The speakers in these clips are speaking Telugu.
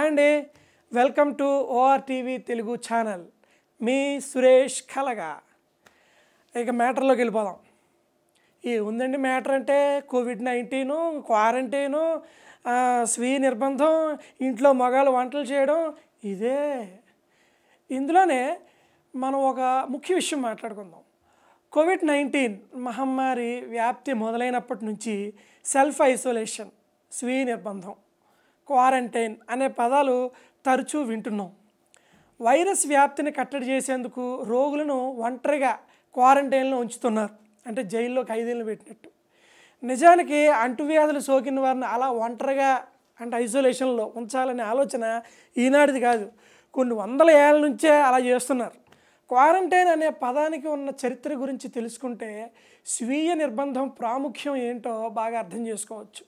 and welcome to OR TV Telugu channel మీ సురేష్ కలగా ఇక మ్యాటర్లోకి వెళ్ళిపోదాం ఈ ఉందండి మ్యాటర్ అంటే కోవిడ్ నైన్టీను క్వారంటైను స్వీయ నిర్బంధం ఇంట్లో మగాళ్ళు వంటలు చేయడం ఇదే ఇందులోనే మనం ఒక ముఖ్య విషయం మాట్లాడుకుందాం కోవిడ్ నైన్టీన్ మహమ్మారి వ్యాప్తి మొదలైనప్పటి నుంచి సెల్ఫ్ ఐసోలేషన్ స్వీయ నిర్బంధం క్వారంటైన్ అనే పదాలు తరచూ వింటున్నాం వైరస్ వ్యాప్తిని కట్టడి చేసేందుకు రోగులను ఒంటరిగా క్వారంటైన్లో ఉంచుతున్నారు అంటే జైల్లో ఖైదీలను పెట్టినట్టు నిజానికి అంటువ్యాధులు సోకిన వారిని అలా ఒంటరిగా అంటే ఐసోలేషన్లో ఉంచాలనే ఆలోచన ఈనాటిది కాదు కొన్ని వందల ఏళ్ళ నుంచే అలా చేస్తున్నారు క్వారంటైన్ అనే పదానికి ఉన్న చరిత్ర గురించి తెలుసుకుంటే స్వీయ నిర్బంధం ప్రాముఖ్యం ఏంటో బాగా అర్థం చేసుకోవచ్చు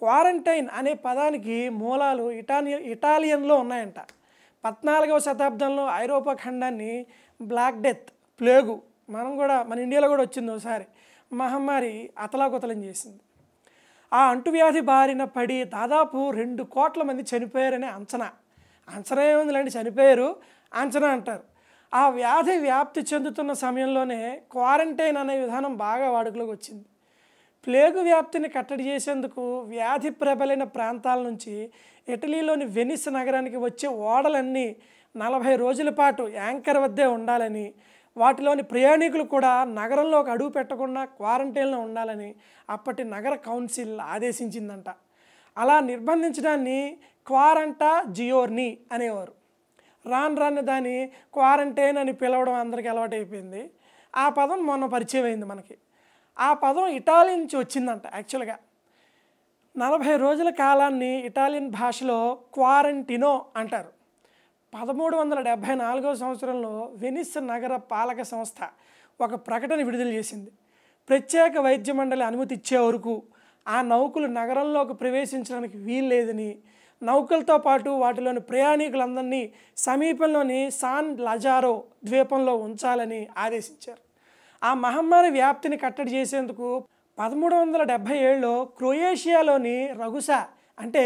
క్వారంటైన్ అనే పదానికి మూలాలు ఇటాలియన్ ఇటాలియన్లో ఉన్నాయంట పద్నాలుగవ శతాబ్దంలో ఐరోపా ఖండాన్ని బ్లాక్ డెత్ ప్లేగు మనం కూడా మన ఇండియాలో కూడా వచ్చింది ఒకసారి మహమ్మారి అతలాకుతలం చేసింది ఆ అంటువ్యాధి బారిన పడి దాదాపు రెండు కోట్ల మంది చనిపోయారనే అంచనా అంచనా ఏముంది లేండి చనిపోయారు అంచనా అంటారు ఆ వ్యాధి వ్యాప్తి చెందుతున్న సమయంలోనే క్వారంటైన్ అనే విధానం బాగా వాడుకలోకి వచ్చింది ప్లేగు వ్యాప్తిని కట్టడి చేసేందుకు వ్యాధి ప్రబలిన ప్రాంతాల నుంచి ఇటలీలోని వెనిస్ నగరానికి వచ్చే ఓడలన్నీ నలభై రోజుల పాటు యాంకర్ వద్దే ఉండాలని వాటిలోని ప్రయాణికులు కూడా నగరంలో అడుగు పెట్టకుండా క్వారంటైన్లో ఉండాలని అప్పటి నగర కౌన్సిల్ ఆదేశించిందంట అలా నిర్బంధించడాన్ని క్వారంటా జియోర్ని అనేవారు రాన్ రాను దాన్ని క్వారంటైన్ అని పిలవడం అందరికీ అలవాటైపోయింది ఆ పదం మొన్న పరిచయం అయింది మనకి ఆ పదం ఇటాలియన్ నుంచి వచ్చిందంట యాక్చువల్గా నలభై రోజుల కాలాన్ని ఇటాలియన్ భాషలో క్వారంటినో అంటారు పదమూడు వందల డెబ్భై నాలుగవ సంవత్సరంలో వెనిస్ నగర పాలక సంస్థ ఒక ప్రకటన విడుదల చేసింది ప్రత్యేక వైద్య మండలి అనుమతి ఇచ్చే వరకు ఆ నౌకలు నగరంలోకి ప్రవేశించడానికి వీల్లేదని నౌకలతో పాటు వాటిలోని ప్రయాణికులందరినీ సమీపంలోని సాన్ లజారో ద్వీపంలో ఉంచాలని ఆదేశించారు ఆ మహమ్మారి వ్యాప్తిని కట్టడి చేసేందుకు పదమూడు వందల డెబ్భై ఏడులో క్రొయేషియాలోని రఘుసా అంటే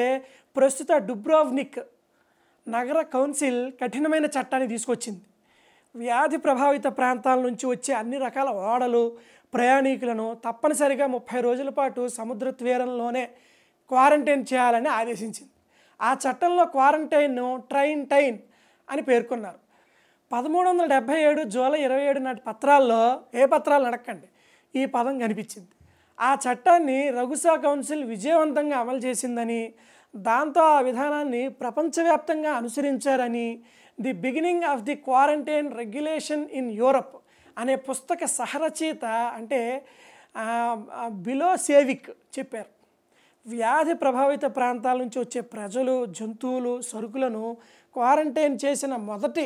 ప్రస్తుత డుబ్రోవ్నిక్ నగర కౌన్సిల్ కఠినమైన చట్టాన్ని తీసుకొచ్చింది వ్యాధి ప్రభావిత ప్రాంతాల నుంచి వచ్చే అన్ని రకాల ఓడలు ప్రయాణికులను తప్పనిసరిగా ముప్పై రోజుల పాటు సముద్ర తీరంలోనే క్వారంటైన్ చేయాలని ఆదేశించింది ఆ చట్టంలో క్వారంటైన్ను ట్రైన్ టైన్ అని పేర్కొన్నారు పదమూడు వందల డెబ్భై ఏడు జూలై ఇరవై ఏడు నాటి పత్రాల్లో ఏ పత్రాలు అడక్కండి ఈ పదం కనిపించింది ఆ చట్టాన్ని రఘుసా కౌన్సిల్ విజయవంతంగా అమలు చేసిందని దాంతో ఆ విధానాన్ని ప్రపంచవ్యాప్తంగా అనుసరించారని the beginning of the quarantine regulation in Europe అనే పుస్తక సహరచయిత అంటే బిలో సేవిక్ చెప్పారు వ్యాధి ప్రభావిత ప్రాంతాల నుంచి వచ్చే ప్రజలు జంతువులు సరుకులను క్వారంటైన్ చేసిన మొదటి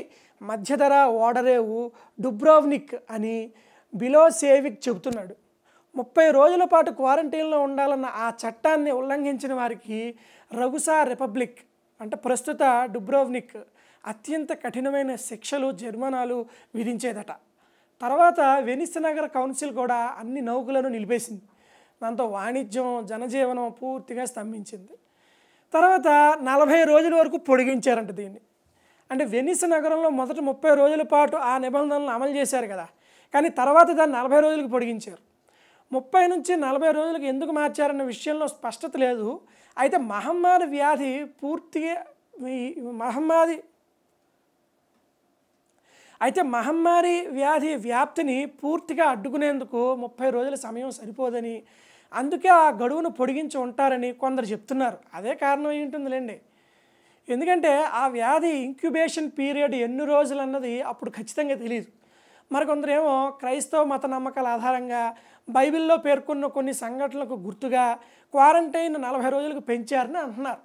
మధ్యధరా ఓడరేవు డుబ్రోవ్నిక్ అని బిలోసేవిక్ చెబుతున్నాడు ముప్పై రోజుల పాటు క్వారంటైన్లో ఉండాలన్న ఆ చట్టాన్ని ఉల్లంఘించిన వారికి రఘుసా రిపబ్లిక్ అంటే ప్రస్తుత డుబ్రోవ్నిక్ అత్యంత కఠినమైన శిక్షలు జరిమానాలు విధించేదట తర్వాత వెనిస్ నగర కౌన్సిల్ కూడా అన్ని నౌకలను నిలిపేసింది దాంతో వాణిజ్యం జనజీవనం పూర్తిగా స్తంభించింది తర్వాత నలభై రోజుల వరకు పొడిగించారంట దీన్ని అంటే వెనిస్ నగరంలో మొదట ముప్పై రోజుల పాటు ఆ నిబంధనలను అమలు చేశారు కదా కానీ తర్వాత దాన్ని నలభై రోజులకు పొడిగించారు ముప్పై నుంచి నలభై రోజులకు ఎందుకు మార్చారన్న విషయంలో స్పష్టత లేదు అయితే మహమ్మారి వ్యాధి పూర్తిగా ఈ మహమ్మారి అయితే మహమ్మారి వ్యాధి వ్యాప్తిని పూర్తిగా అడ్డుకునేందుకు ముప్పై రోజుల సమయం సరిపోదని అందుకే ఆ గడువును పొడిగించి ఉంటారని కొందరు చెప్తున్నారు అదే కారణం ఏంటుందిలేండి ఎందుకంటే ఆ వ్యాధి ఇంక్యుబేషన్ పీరియడ్ ఎన్ని రోజులు అన్నది అప్పుడు ఖచ్చితంగా తెలియదు మరికొందరేమో క్రైస్తవ మత నమ్మకాల ఆధారంగా బైబిల్లో పేర్కొన్న కొన్ని సంఘటనలకు గుర్తుగా క్వారంటైన్ నలభై రోజులకు పెంచారని అంటున్నారు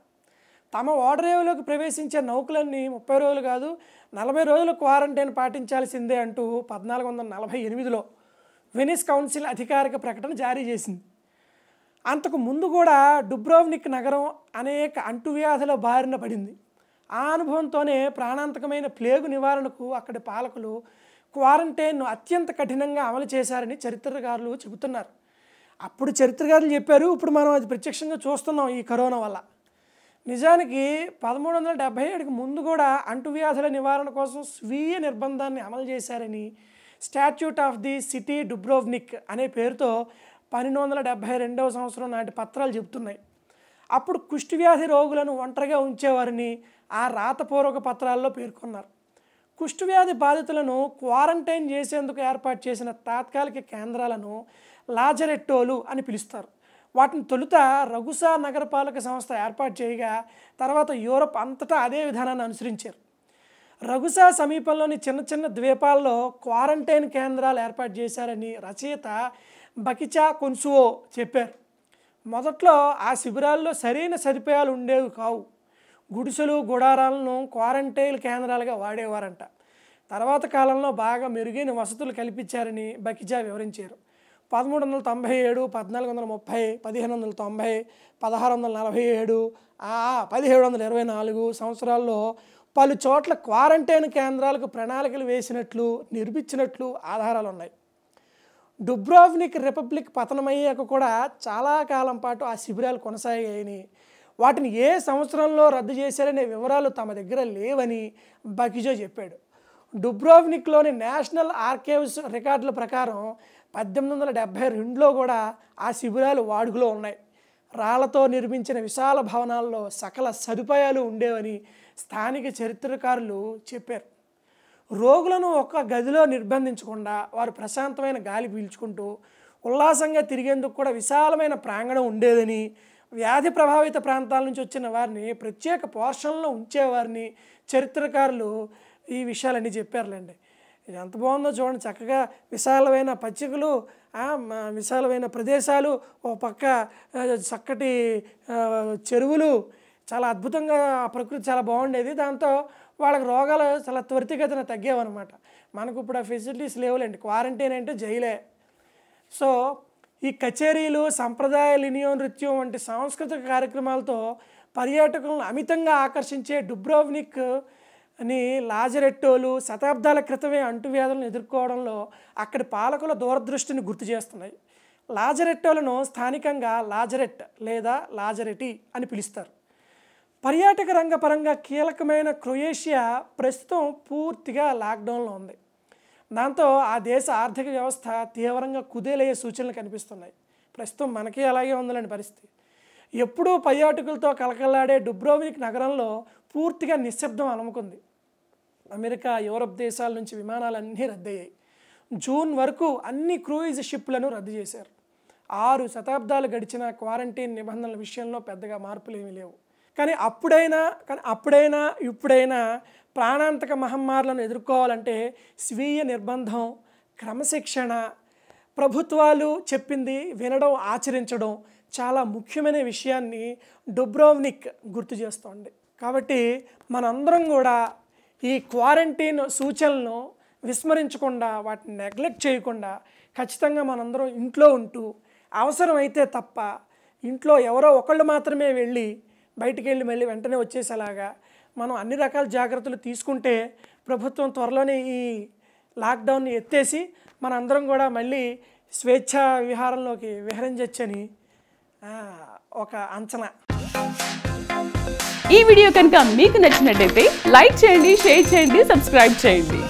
తమ ఓడరేవులోకి ప్రవేశించే నౌకలన్నీ ముప్పై రోజులు కాదు నలభై రోజులు క్వారంటైన్ పాటించాల్సిందే అంటూ పద్నాలుగు వందల నలభై ఎనిమిదిలో వెనిస్ కౌన్సిల్ అధికారిక ప్రకటన జారీ చేసింది అంతకు ముందు కూడా డుబ్రోవ్నిక్ నగరం అనేక అంటువ్యాధుల బారిన పడింది ఆ అనుభవంతోనే ప్రాణాంతకమైన ప్లేగు నివారణకు అక్కడి పాలకులు క్వారంటైన్ను అత్యంత కఠినంగా అమలు చేశారని చరిత్రకారులు చెబుతున్నారు అప్పుడు చరిత్రకారులు చెప్పారు ఇప్పుడు మనం అది ప్రత్యక్షంగా చూస్తున్నాం ఈ కరోనా వల్ల నిజానికి పదమూడు వందల డెబ్భై ఏడుకి ముందు కూడా అంటువ్యాధుల నివారణ కోసం స్వీయ నిర్బంధాన్ని అమలు చేశారని statute of the city Dubrovnik అనే పేరుతో పన్నెండు వందల డెబ్భై రెండవ సంవత్సరం నాటి పత్రాలు చెబుతున్నాయి అప్పుడు వ్యాధి రోగులను ఒంటరిగా ఉంచేవారని ఆ రాతపూర్వక పత్రాల్లో పేర్కొన్నారు వ్యాధి బాధితులను క్వారంటైన్ చేసేందుకు ఏర్పాటు చేసిన తాత్కాలిక కేంద్రాలను లాజరెట్టోలు అని పిలుస్తారు వాటిని తొలుత రఘుసా నగరపాలక సంస్థ ఏర్పాటు చేయగా తర్వాత యూరప్ అంతటా అదే విధానాన్ని అనుసరించారు రఘుసా సమీపంలోని చిన్న చిన్న ద్వీపాల్లో క్వారంటైన్ కేంద్రాలు ఏర్పాటు చేశారని రచయిత బకిచా కొన్సువో చెప్పారు మొదట్లో ఆ శిబిరాల్లో సరైన సదుపాయాలు ఉండేవి కావు గుడిసెలు గుడారాలను క్వారంటైన్ కేంద్రాలుగా వాడేవారంట తర్వాత కాలంలో బాగా మెరుగైన వసతులు కల్పించారని బకిజా వివరించారు పదమూడు వందల తొంభై ఏడు పద్నాలుగు వందల ముప్పై పదిహేను వందల తొంభై పదహారు వందల నలభై ఏడు పదిహేడు వందల ఇరవై నాలుగు సంవత్సరాల్లో పలు చోట్ల క్వారంటైన్ కేంద్రాలకు ప్రణాళికలు వేసినట్లు నిర్మించినట్లు ఆధారాలు ఉన్నాయి డుబ్రోవ్నిక్ రిపబ్లిక్ పతనమయ్యాక కూడా చాలా కాలం పాటు ఆ శిబిరాలు కొనసాగాయని వాటిని ఏ సంవత్సరంలో రద్దు చేశారనే వివరాలు తమ దగ్గర లేవని బకిజో చెప్పాడు డుబ్రోవ్నిక్లోని నేషనల్ ఆర్కైవ్స్ రికార్డుల ప్రకారం పద్దెనిమిది వందల డెబ్భై రెండులో కూడా ఆ శిబిరాలు వాడుకలో ఉన్నాయి రాళ్లతో నిర్మించిన విశాల భవనాల్లో సకల సదుపాయాలు ఉండేవని స్థానిక చరిత్రకారులు చెప్పారు రోగులను ఒక్క గదిలో నిర్బంధించకుండా వారు ప్రశాంతమైన గాలి పీల్చుకుంటూ ఉల్లాసంగా తిరిగేందుకు కూడా విశాలమైన ప్రాంగణం ఉండేదని వ్యాధి ప్రభావిత ప్రాంతాల నుంచి వచ్చిన వారిని ప్రత్యేక పోర్షన్లో ఉంచేవారిని చరిత్రకారులు ఈ విషయాలన్నీ చెప్పారులేండి ఇది ఎంత బాగుందో చూడండి చక్కగా విశాలమైన పచ్చికలు విశాలమైన ప్రదేశాలు ఓ పక్క చక్కటి చెరువులు చాలా అద్భుతంగా ఆ ప్రకృతి చాలా బాగుండేది దాంతో వాళ్ళకి రోగాలు చాలా త్వరితగతిన తగ్గేవన్నమాట మనకు ఇప్పుడు ఆ ఫెసిలిటీస్ లేవులేండి క్వారంటైన్ అంటే జైలే సో ఈ కచేరీలు సంప్రదాయ లినియో నృత్యం వంటి సాంస్కృతిక కార్యక్రమాలతో పర్యాటకులను అమితంగా ఆకర్షించే డుబ్రోవ్నిక్ అని లాజరెట్టోలు శతాబ్దాల క్రితమే అంటువ్యాధులను ఎదుర్కోవడంలో అక్కడి పాలకుల దూరదృష్టిని గుర్తు చేస్తున్నాయి లాజరెట్టోలను స్థానికంగా లాజరెట్ లేదా లాజరెటి అని పిలుస్తారు పర్యాటక రంగ పరంగా కీలకమైన క్రొయేషియా ప్రస్తుతం పూర్తిగా లాక్డౌన్లో ఉంది దాంతో ఆ దేశ ఆర్థిక వ్యవస్థ తీవ్రంగా కుదేలయ్యే సూచనలు కనిపిస్తున్నాయి ప్రస్తుతం మనకి అలాగే ఉందని పరిస్థితి ఎప్పుడూ పర్యాటకులతో కలకలాడే డుబ్రోవిక్ నగరంలో పూర్తిగా నిశ్శబ్దం అలముకుంది అమెరికా యూరప్ దేశాల నుంచి విమానాలన్నీ రద్దయ్యాయి జూన్ వరకు అన్ని క్రూయిజ్ షిప్లను రద్దు చేశారు ఆరు శతాబ్దాలు గడిచిన క్వారంటైన్ నిబంధనల విషయంలో పెద్దగా మార్పులు ఏమీ లేవు కానీ అప్పుడైనా కానీ అప్పుడైనా ఇప్పుడైనా ప్రాణాంతక మహమ్మారులను ఎదుర్కోవాలంటే స్వీయ నిర్బంధం క్రమశిక్షణ ప్రభుత్వాలు చెప్పింది వినడం ఆచరించడం చాలా ముఖ్యమైన విషయాన్ని డొబ్రోవ్నిక్ గుర్తు చేస్తోంది కాబట్టి మనందరం కూడా ఈ క్వారంటైన్ సూచనలను విస్మరించకుండా వాటిని నెగ్లెక్ట్ చేయకుండా ఖచ్చితంగా మనందరం ఇంట్లో ఉంటూ అవసరమైతే తప్ప ఇంట్లో ఎవరో ఒకళ్ళు మాత్రమే వెళ్ళి బయటికి వెళ్ళి మళ్ళీ వెంటనే వచ్చేసేలాగా మనం అన్ని రకాల జాగ్రత్తలు తీసుకుంటే ప్రభుత్వం త్వరలోనే ఈ లాక్డౌన్ని ఎత్తేసి మనందరం కూడా మళ్ళీ స్వేచ్ఛ విహారంలోకి విహరించొచ్చని ఒక అంచనా ఈ వీడియో కనుక మీకు నచ్చినట్టయితే లైక్ చేయండి షేర్ చేయండి సబ్స్క్రైబ్ చేయండి